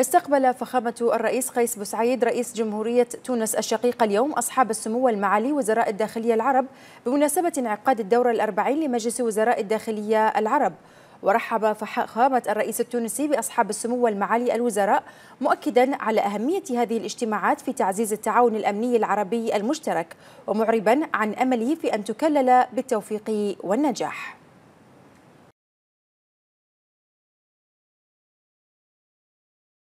استقبل فخامة الرئيس قيس بوسعيد رئيس جمهورية تونس الشقيقة اليوم أصحاب السمو المعالي وزراء الداخلية العرب بمناسبة انعقاد الدورة الأربعين لمجلس وزراء الداخلية العرب ورحب فخامة الرئيس التونسي بأصحاب السمو المعالي الوزراء مؤكدا على أهمية هذه الاجتماعات في تعزيز التعاون الأمني العربي المشترك ومعربا عن أمله في أن تكلل بالتوفيق والنجاح